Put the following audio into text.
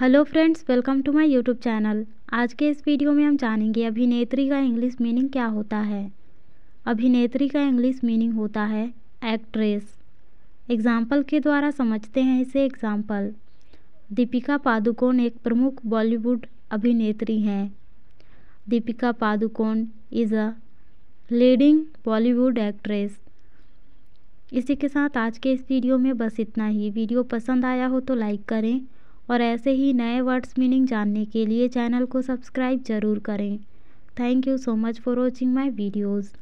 hello friends welcome to my YouTube channel आज के इस वीडियो में हम जानेंगे अभिनेत्री का इंग्लिश मीनिंग क्या होता है अभिनेत्री का इंग्लिश मीनिंग होता है एक्ट्रेस एग्जाम्पल के द्वारा समझते हैं इसे एग्जाम्पल दीपिका पादुकोण एक प्रमुख बॉलीवुड अभिनेत्री हैं Deepika Padukone is a leading Bollywood actress इसी के साथ आज के इस वीडियो में बस इतना ही वीडियो पसंद आया हो तो लाइक करें और ऐसे ही नए वर्ड्स मीनिंग जानने के लिए चैनल को सब्सक्राइब ज़रूर करें thank you so much for watching my videos